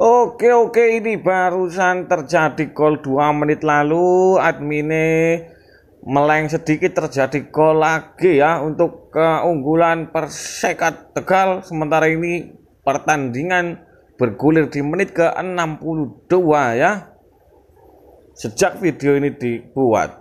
Oke oke ini barusan terjadi call 2 menit lalu admine meleng sedikit terjadi call lagi ya untuk keunggulan Persekat Tegal sementara ini pertandingan bergulir di menit ke 62 ya sejak video ini dibuat